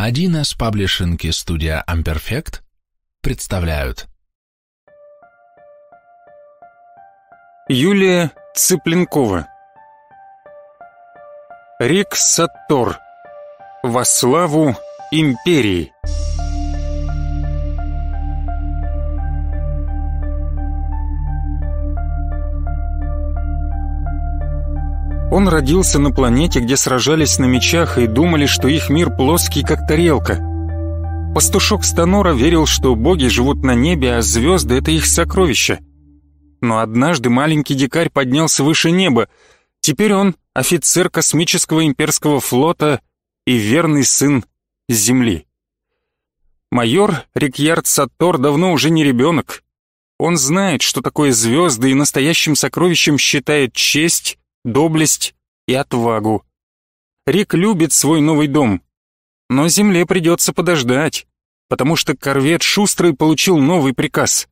Один из паблишинки студия Amperfect представляют. Юлия Цыпленкова Рик Саттор Во славу империи Он родился на планете, где сражались на мечах и думали, что их мир плоский, как тарелка. Пастушок Станора верил, что боги живут на небе, а звезды — это их сокровища. Но однажды маленький дикарь поднялся выше неба. Теперь он — офицер космического имперского флота и верный сын Земли. Майор Рикьярд Саттор давно уже не ребенок. Он знает, что такое звезды, и настоящим сокровищем считает честь, доблесть и отвагу. Рик любит свой новый дом, но земле придется подождать, потому что корвет Шустрый получил новый приказ.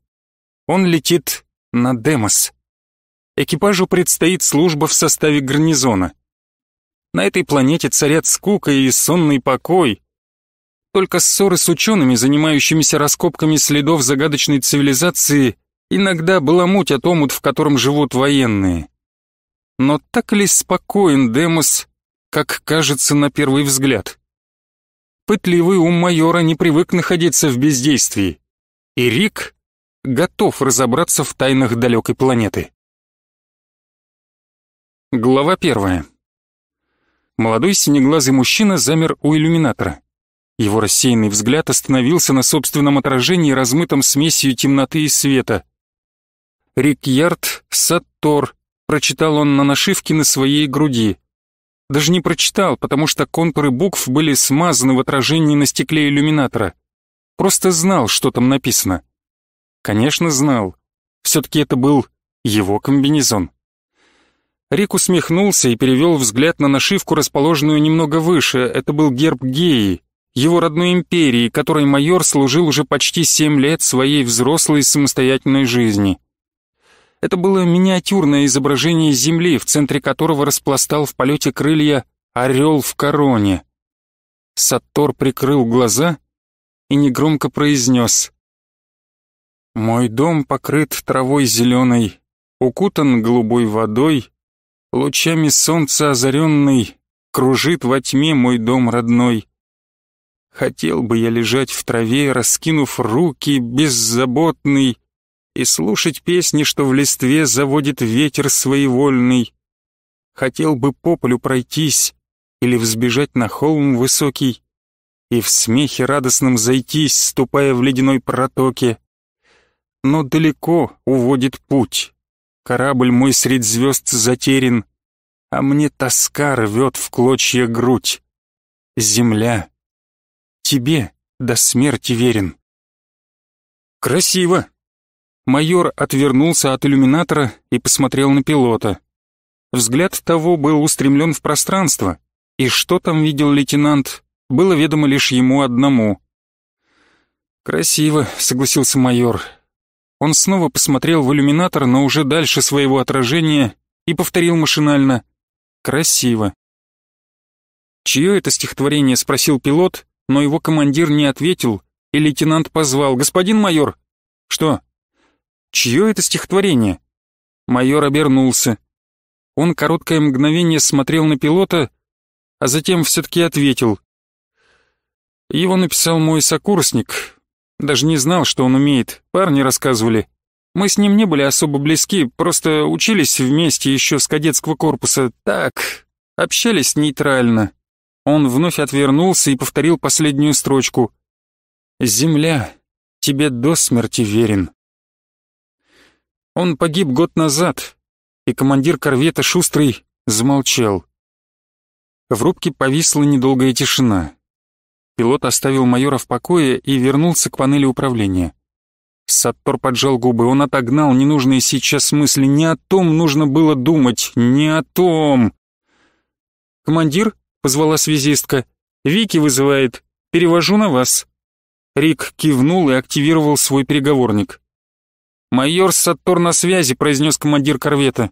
Он летит на Демос. Экипажу предстоит служба в составе гарнизона. На этой планете царят скука и сонный покой. Только ссоры с учеными, занимающимися раскопками следов загадочной цивилизации, иногда была муть от омут, в котором живут военные. Но так ли спокоен Демос, как кажется на первый взгляд? Пытливый ум майора не привык находиться в бездействии, и Рик готов разобраться в тайнах далекой планеты. Глава первая. Молодой синеглазый мужчина замер у иллюминатора. Его рассеянный взгляд остановился на собственном отражении, размытом смесью темноты и света. Рик Ярд Саттор, прочитал он на нашивке на своей груди. Даже не прочитал, потому что контуры букв были смазаны в отражении на стекле иллюминатора. Просто знал, что там написано. Конечно, знал. Все-таки это был его комбинезон. Рик усмехнулся и перевел взгляд на нашивку, расположенную немного выше. Это был герб Геи, его родной империи, которой майор служил уже почти семь лет своей взрослой самостоятельной жизни. Это было миниатюрное изображение Земли, в центре которого распластал в полете крылья орел в короне. Саттор прикрыл глаза и негромко произнес «Мой дом покрыт травой зеленой, укутан голубой водой, лучами солнца озаренный, кружит во тьме мой дом родной. Хотел бы я лежать в траве, раскинув руки, беззаботный, и слушать песни, что в листве заводит ветер своевольный. Хотел бы по полю пройтись или взбежать на холм высокий и в смехе радостном зайтись, ступая в ледяной протоке. Но далеко уводит путь. Корабль мой средь звезд затерян, а мне тоска рвет в клочья грудь. Земля, тебе до смерти верен. «Красиво!» Майор отвернулся от иллюминатора и посмотрел на пилота. Взгляд того был устремлен в пространство, и что там видел лейтенант, было ведомо лишь ему одному. «Красиво», — согласился майор. Он снова посмотрел в иллюминатор, но уже дальше своего отражения, и повторил машинально «Красиво». «Чье это стихотворение?» — спросил пилот, но его командир не ответил, и лейтенант позвал «Господин майор!» «Что?» Чье это стихотворение?» Майор обернулся. Он короткое мгновение смотрел на пилота, а затем все-таки ответил. «Его написал мой сокурсник. Даже не знал, что он умеет. Парни рассказывали. Мы с ним не были особо близки, просто учились вместе еще с кадетского корпуса. Так, общались нейтрально». Он вновь отвернулся и повторил последнюю строчку. «Земля, тебе до смерти верен». Он погиб год назад, и командир корвета Шустрый замолчал. В рубке повисла недолгая тишина. Пилот оставил майора в покое и вернулся к панели управления. Саттор поджал губы, он отогнал ненужные сейчас мысли. Не о том нужно было думать, не о том. «Командир?» — позвала связистка. «Вики вызывает. Перевожу на вас». Рик кивнул и активировал свой переговорник. «Майор Саттор на связи», — произнес командир корвета.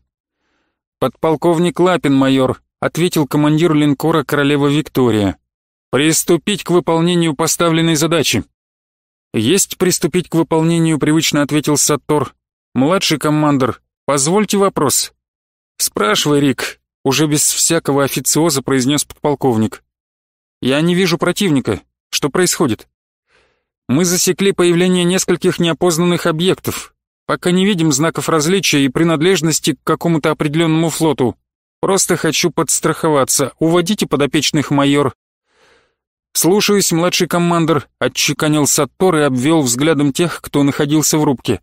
«Подполковник Лапин, майор», — ответил командир линкора «Королева Виктория». «Приступить к выполнению поставленной задачи». «Есть приступить к выполнению», — привычно ответил Саттор. «Младший командир, позвольте вопрос». «Спрашивай, Рик», — уже без всякого официоза произнес подполковник. «Я не вижу противника. Что происходит?» «Мы засекли появление нескольких неопознанных объектов. Пока не видим знаков различия и принадлежности к какому-то определенному флоту. Просто хочу подстраховаться. Уводите подопечных, майор». «Слушаюсь, младший командир», — отчеканил Саттор и обвел взглядом тех, кто находился в рубке.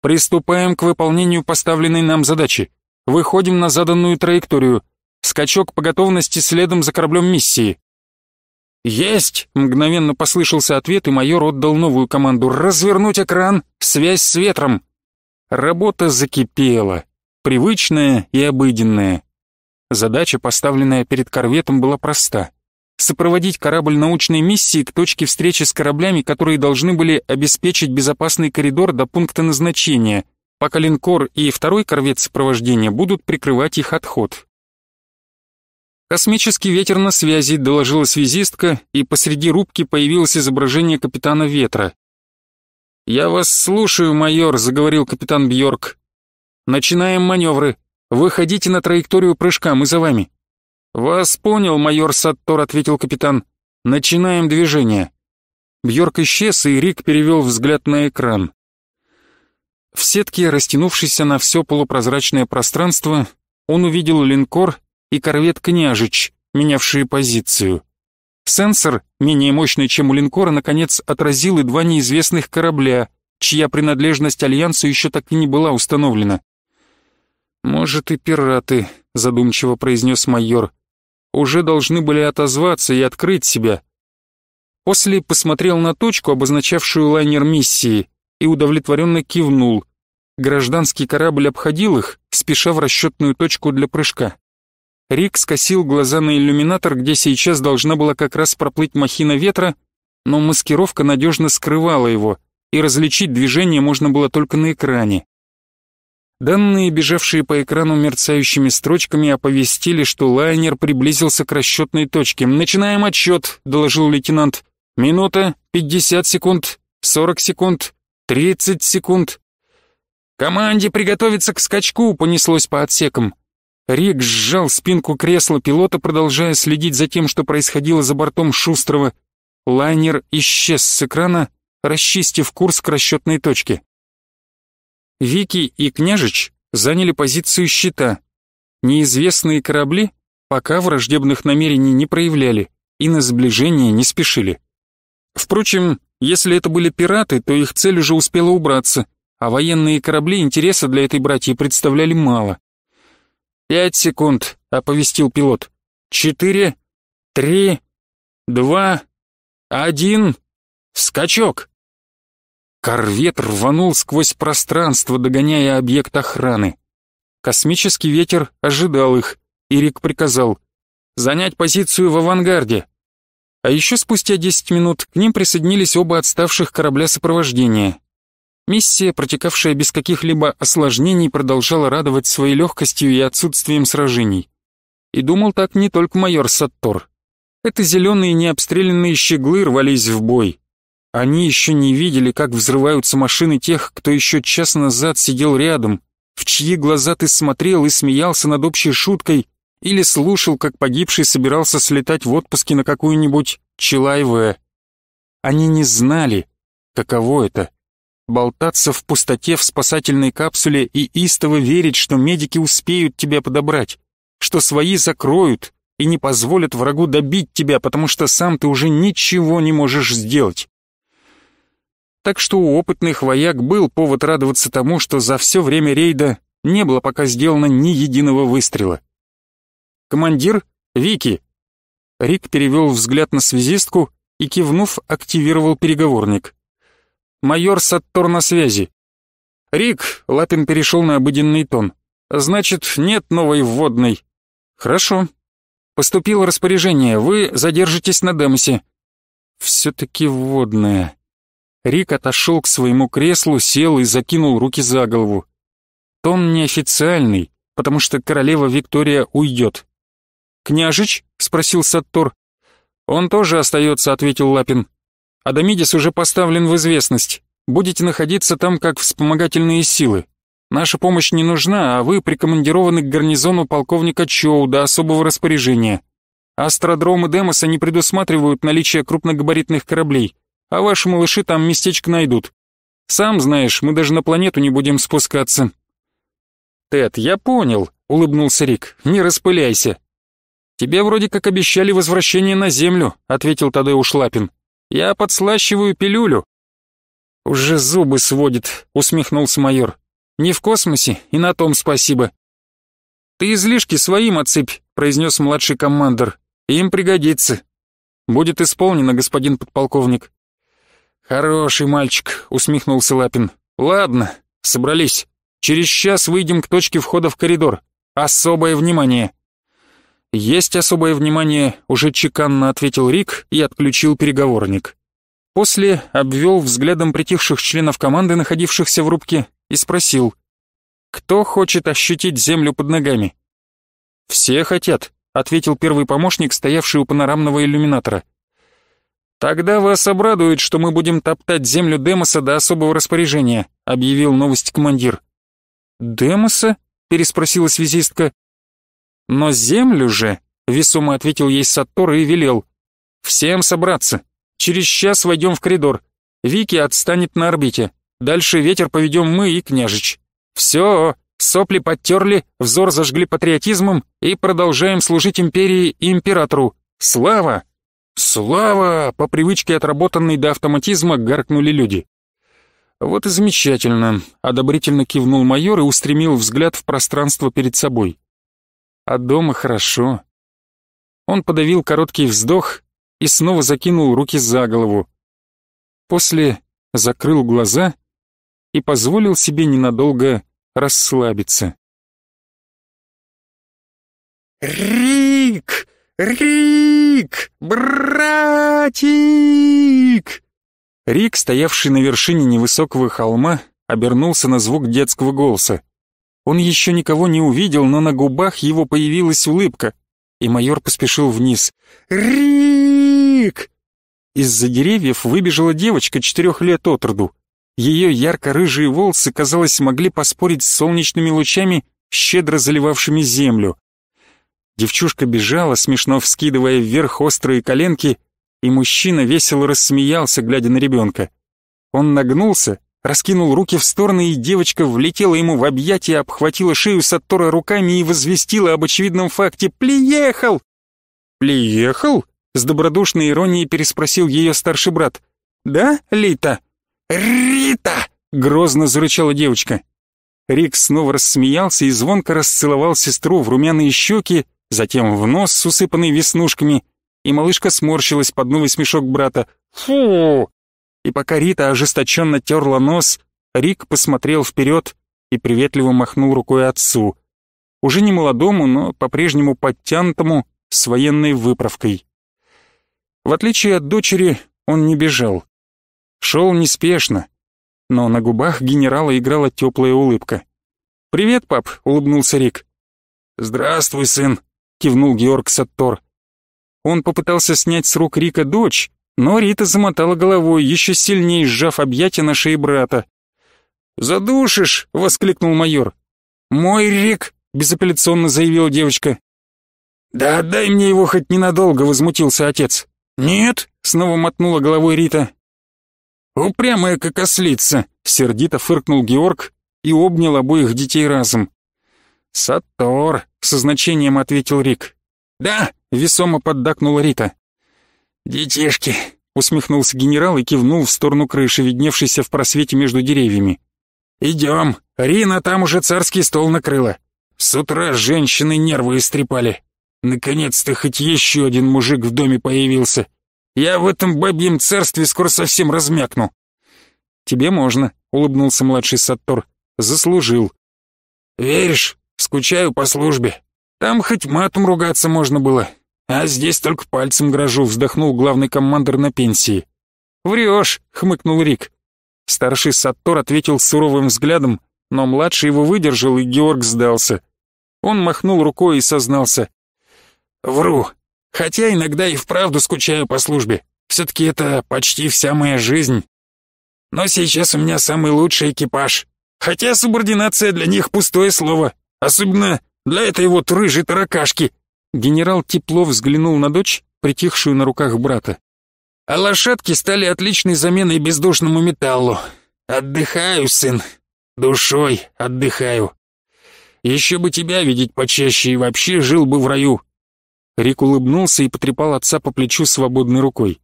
«Приступаем к выполнению поставленной нам задачи. Выходим на заданную траекторию. Скачок по готовности следом за кораблем миссии». «Есть!» — мгновенно послышался ответ, и майор отдал новую команду. «Развернуть экран! Связь с ветром! Работа закипела, привычная и обыденная. Задача, поставленная перед корветом, была проста — сопроводить корабль научной миссии к точке встречи с кораблями, которые должны были обеспечить безопасный коридор до пункта назначения, пока линкор и второй корвет сопровождения будут прикрывать их отход. Космический ветер на связи, доложила связистка, и посреди рубки появилось изображение капитана ветра. «Я вас слушаю, майор», — заговорил капитан Бьорк. «Начинаем маневры. Выходите на траекторию прыжка, мы за вами». «Вас понял, майор Саттор», — ответил капитан. «Начинаем движение». Бьорк исчез, и Рик перевел взгляд на экран. В сетке, растянувшейся на все полупрозрачное пространство, он увидел линкор и корвет «Княжич», менявшие позицию. Сенсор, менее мощный, чем у линкора, наконец отразил и два неизвестных корабля, чья принадлежность Альянсу еще так и не была установлена. «Может, и пираты», — задумчиво произнес майор. «Уже должны были отозваться и открыть себя». После посмотрел на точку, обозначавшую лайнер миссии, и удовлетворенно кивнул. Гражданский корабль обходил их, спеша в расчетную точку для прыжка. Рик скосил глаза на иллюминатор, где сейчас должна была как раз проплыть махина ветра, но маскировка надежно скрывала его, и различить движение можно было только на экране. Данные, бежавшие по экрану мерцающими строчками, оповестили, что лайнер приблизился к расчетной точке. «Начинаем отсчет», — доложил лейтенант. «Минута, 50 секунд, 40 секунд, 30 секунд». «Команде приготовиться к скачку», — понеслось по отсекам. Рик сжал спинку кресла пилота, продолжая следить за тем, что происходило за бортом Шустрого. Лайнер исчез с экрана, расчистив курс к расчетной точке. Вики и Княжич заняли позицию щита. Неизвестные корабли пока враждебных намерений не проявляли и на сближение не спешили. Впрочем, если это были пираты, то их цель уже успела убраться, а военные корабли интереса для этой братьи представляли мало. «Пять секунд», — оповестил пилот. «Четыре, три, два, один, скачок!» Корвет рванул сквозь пространство, догоняя объект охраны. Космический ветер ожидал их, и Рик приказал «занять позицию в авангарде». А еще спустя 10 минут к ним присоединились оба отставших корабля сопровождения Миссия, протекавшая без каких-либо осложнений, продолжала радовать своей легкостью и отсутствием сражений. И думал так не только майор Саттор. Это зеленые необстрелянные щеглы рвались в бой. Они еще не видели, как взрываются машины тех, кто еще час назад сидел рядом, в чьи глаза ты смотрел и смеялся над общей шуткой или слушал, как погибший собирался слетать в отпуске на какую-нибудь Челаевое. Они не знали, каково это болтаться в пустоте в спасательной капсуле и истово верить, что медики успеют тебя подобрать, что свои закроют и не позволят врагу добить тебя, потому что сам ты уже ничего не можешь сделать. Так что у опытных вояк был повод радоваться тому, что за все время рейда не было пока сделано ни единого выстрела. «Командир, Вики!» Рик перевел взгляд на связистку и, кивнув, активировал переговорник майор Саттор на связи». «Рик», — Лапин перешел на обыденный тон, — «значит, нет новой вводной». «Хорошо. Поступило распоряжение, вы задержитесь на Демосе». «Все-таки вводная». Рик отошел к своему креслу, сел и закинул руки за голову. Тон неофициальный, потому что королева Виктория уйдет. «Княжич?» — спросил Саттор. «Он тоже остается», — ответил Лапин. Адамидис уже поставлен в известность. Будете находиться там как вспомогательные силы. Наша помощь не нужна, а вы прикомандированы к гарнизону полковника Чоу до особого распоряжения. Астродромы Демоса не предусматривают наличие крупногабаритных кораблей, а ваши малыши там местечко найдут. Сам знаешь, мы даже на планету не будем спускаться». «Тед, я понял», — улыбнулся Рик, — «не распыляйся». «Тебе вроде как обещали возвращение на Землю», — ответил Тадеуш Лапин. Я подслащиваю пилюлю». «Уже зубы сводит», — усмехнулся майор. «Не в космосе, и на том спасибо». «Ты излишки своим отсыпь», — произнес младший командир. «Им пригодится». «Будет исполнено, господин подполковник». «Хороший мальчик», — усмехнулся Лапин. «Ладно, собрались. Через час выйдем к точке входа в коридор. Особое внимание!» «Есть особое внимание», — уже чеканно ответил Рик и отключил переговорник. После обвел взглядом притихших членов команды, находившихся в рубке, и спросил, «Кто хочет ощутить землю под ногами?» «Все хотят», — ответил первый помощник, стоявший у панорамного иллюминатора. «Тогда вас обрадует, что мы будем топтать землю Демоса до особого распоряжения», — объявил новость командир. «Демоса?» — переспросила связистка. Но землю же, весомо ответил ей Саттор и велел. Всем собраться. Через час войдем в коридор. Вики отстанет на орбите. Дальше ветер поведем мы и княжич. Все, сопли подтерли, взор зажгли патриотизмом и продолжаем служить империи и императору. Слава! Слава! По привычке отработанной до автоматизма гаркнули люди. Вот и замечательно, одобрительно кивнул майор и устремил взгляд в пространство перед собой а дома хорошо. Он подавил короткий вздох и снова закинул руки за голову. После закрыл глаза и позволил себе ненадолго расслабиться. «Рик! Рик! Братик!» Рик, стоявший на вершине невысокого холма, обернулся на звук детского голоса. Он еще никого не увидел, но на губах его появилась улыбка, и майор поспешил вниз. «Рик!» Из-за деревьев выбежала девочка четырех лет от роду. Ее ярко-рыжие волосы, казалось, могли поспорить с солнечными лучами, щедро заливавшими землю. Девчушка бежала, смешно вскидывая вверх острые коленки, и мужчина весело рассмеялся, глядя на ребенка. Он нагнулся раскинул руки в стороны, и девочка влетела ему в объятия, обхватила шею Саттора руками и возвестила об очевидном факте «Приехал!» «Приехал?» — с добродушной иронией переспросил ее старший брат. «Да, Лита?» «Рита!» — грозно зарычала девочка. Рик снова рассмеялся и звонко расцеловал сестру в румяные щеки, затем в нос с усыпанной веснушками, и малышка сморщилась под новый смешок брата. «Фу!» И пока Рита ожесточенно терла нос, Рик посмотрел вперед и приветливо махнул рукой отцу. Уже не молодому, но по-прежнему подтянутому, с военной выправкой. В отличие от дочери, он не бежал. Шел неспешно, но на губах генерала играла теплая улыбка. «Привет, пап!» — улыбнулся Рик. «Здравствуй, сын!» — кивнул Георг Саттор. Он попытался снять с рук Рика дочь, но Рита замотала головой, еще сильнее сжав объятия на шее брата. «Задушишь!» — воскликнул майор. «Мой Рик!» — безапелляционно заявила девочка. «Да отдай мне его хоть ненадолго!» — возмутился отец. «Нет!» — снова мотнула головой Рита. «Упрямая как ослица!» — сердито фыркнул Георг и обнял обоих детей разом. «Сатор!» — со значением ответил Рик. «Да!» — весомо поддакнула Рита. «Детишки!» — усмехнулся генерал и кивнул в сторону крыши, видневшейся в просвете между деревьями. «Идем! Рина там уже царский стол накрыла. С утра женщины нервы истрепали. Наконец-то хоть еще один мужик в доме появился. Я в этом бабьем царстве скоро совсем размякну». «Тебе можно», — улыбнулся младший Саттор. «Заслужил». «Веришь? Скучаю по службе. Там хоть матом ругаться можно было, «А здесь только пальцем грожу», — вздохнул главный командир на пенсии. «Врешь», — хмыкнул Рик. Старший Саттор ответил суровым взглядом, но младший его выдержал, и Георг сдался. Он махнул рукой и сознался. «Вру. Хотя иногда и вправду скучаю по службе. Все-таки это почти вся моя жизнь. Но сейчас у меня самый лучший экипаж. Хотя субординация для них пустое слово. Особенно для этой вот рыжей таракашки. Генерал тепло взглянул на дочь, притихшую на руках брата. «А лошадки стали отличной заменой бездушному металлу. Отдыхаю, сын, душой отдыхаю. Еще бы тебя видеть почаще и вообще жил бы в раю». Рик улыбнулся и потрепал отца по плечу свободной рукой.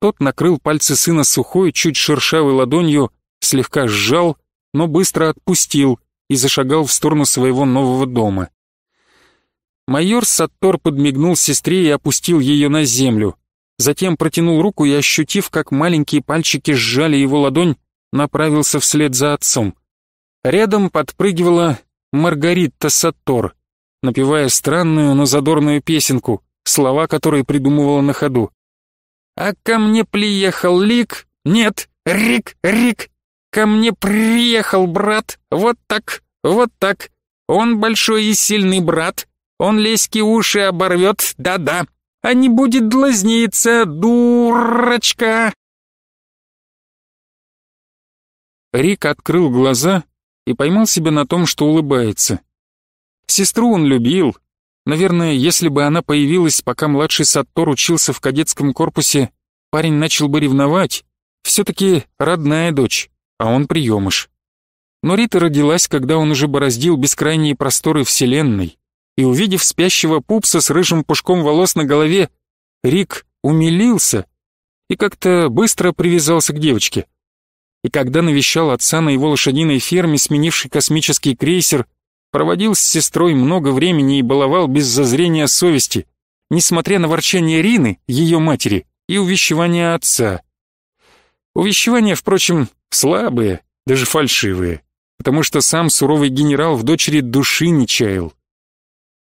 Тот накрыл пальцы сына сухой, чуть шершавой ладонью, слегка сжал, но быстро отпустил и зашагал в сторону своего нового дома. Майор Саттор подмигнул сестре и опустил ее на землю. Затем протянул руку и, ощутив, как маленькие пальчики сжали его ладонь, направился вслед за отцом. Рядом подпрыгивала Маргарита Саттор, напевая странную, но задорную песенку, слова которой придумывала на ходу. «А ко мне приехал Лик? Нет, Рик, Рик! Ко мне приехал брат, вот так, вот так! Он большой и сильный брат!» Он леськи уши оборвет, да-да, а не будет глазниться, дурочка!» Рик открыл глаза и поймал себя на том, что улыбается. Сестру он любил. Наверное, если бы она появилась, пока младший Саттор учился в кадетском корпусе, парень начал бы ревновать. Все-таки родная дочь, а он приемыш. Но Рита родилась, когда он уже бороздил бескрайние просторы Вселенной и, увидев спящего пупса с рыжим пушком волос на голове, Рик умилился и как-то быстро привязался к девочке. И когда навещал отца на его лошадиной ферме, сменивший космический крейсер, проводил с сестрой много времени и баловал без зазрения совести, несмотря на ворчание Рины, ее матери, и увещевания отца. Увещевания, впрочем, слабые, даже фальшивые, потому что сам суровый генерал в дочери души не чаял.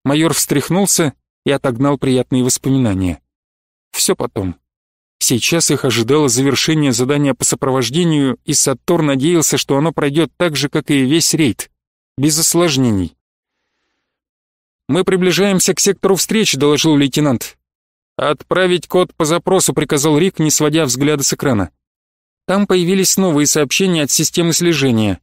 Майор встряхнулся и отогнал приятные воспоминания. Все потом. Сейчас их ожидало завершение задания по сопровождению, и Саттор надеялся, что оно пройдет так же, как и весь рейд. Без осложнений. «Мы приближаемся к сектору встречи», — доложил лейтенант. «Отправить код по запросу», — приказал Рик, не сводя взгляда с экрана. Там появились новые сообщения от системы слежения.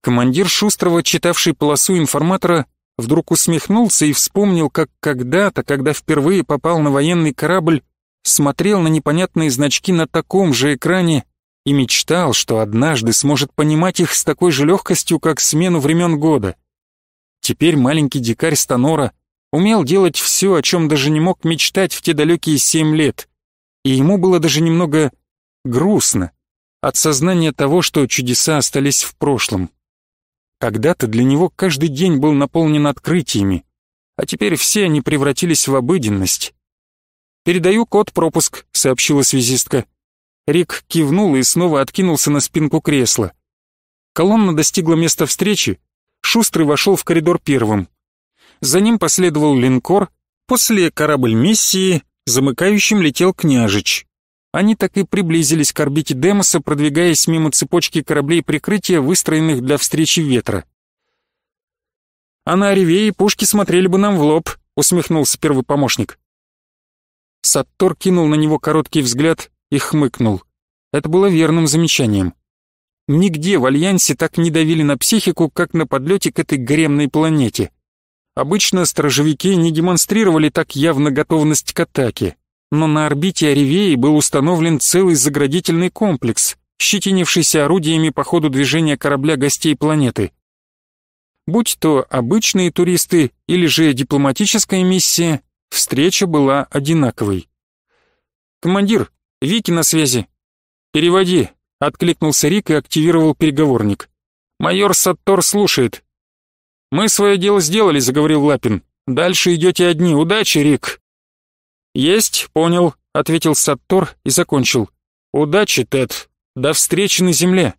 Командир Шустрова, читавший полосу информатора, вдруг усмехнулся и вспомнил, как когда-то, когда впервые попал на военный корабль, смотрел на непонятные значки на таком же экране и мечтал, что однажды сможет понимать их с такой же легкостью, как смену времен года. Теперь маленький дикарь Станора умел делать все, о чем даже не мог мечтать в те далекие семь лет, и ему было даже немного грустно от сознания того, что чудеса остались в прошлом. Когда-то для него каждый день был наполнен открытиями, а теперь все они превратились в обыденность. «Передаю код-пропуск», — сообщила связистка. Рик кивнул и снова откинулся на спинку кресла. Колонна достигла места встречи, Шустрый вошел в коридор первым. За ним последовал линкор, после корабль миссии, замыкающим летел княжич. Они так и приблизились к орбите Демоса, продвигаясь мимо цепочки кораблей прикрытия, выстроенных для встречи ветра. «А на и пушки смотрели бы нам в лоб», — усмехнулся первый помощник. Саттор кинул на него короткий взгляд и хмыкнул. Это было верным замечанием. Нигде в Альянсе так не давили на психику, как на подлете к этой гремной планете. Обычно сторожевики не демонстрировали так явно готовность к атаке но на орбите Оревеи был установлен целый заградительный комплекс, щетинившийся орудиями по ходу движения корабля гостей планеты. Будь то обычные туристы или же дипломатическая миссия, встреча была одинаковой. «Командир, Вики на связи». «Переводи», — откликнулся Рик и активировал переговорник. «Майор Саттор слушает». «Мы свое дело сделали», — заговорил Лапин. «Дальше идете одни. Удачи, Рик!» «Есть, понял», — ответил Саттор и закончил. «Удачи, Тед. До встречи на земле».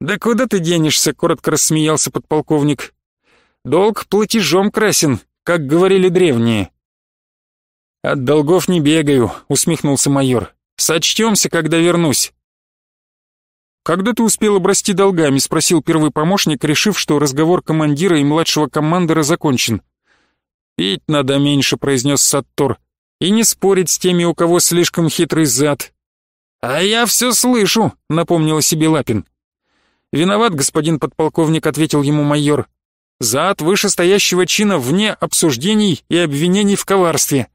«Да куда ты денешься?» — коротко рассмеялся подполковник. «Долг платежом красен, как говорили древние». «От долгов не бегаю», — усмехнулся майор. «Сочтемся, когда вернусь». «Когда ты успел обрасти долгами?» — спросил первый помощник, решив, что разговор командира и младшего командора закончен. «Пить надо меньше», — произнес Саттор и не спорить с теми, у кого слишком хитрый зад. «А я все слышу», — напомнил себе Лапин. «Виноват, господин подполковник», — ответил ему майор. «Зад вышестоящего чина вне обсуждений и обвинений в коварстве».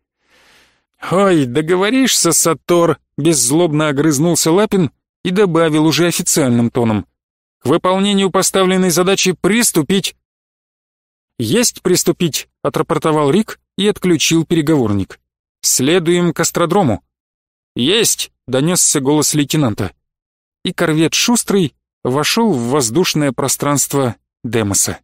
«Ой, договоришься, Сатор», — беззлобно огрызнулся Лапин и добавил уже официальным тоном. «К выполнению поставленной задачи приступить». «Есть приступить», — отрапортовал Рик и отключил переговорник. «Следуем к астродрому». «Есть!» — донесся голос лейтенанта. И корвет «Шустрый» вошел в воздушное пространство Демоса.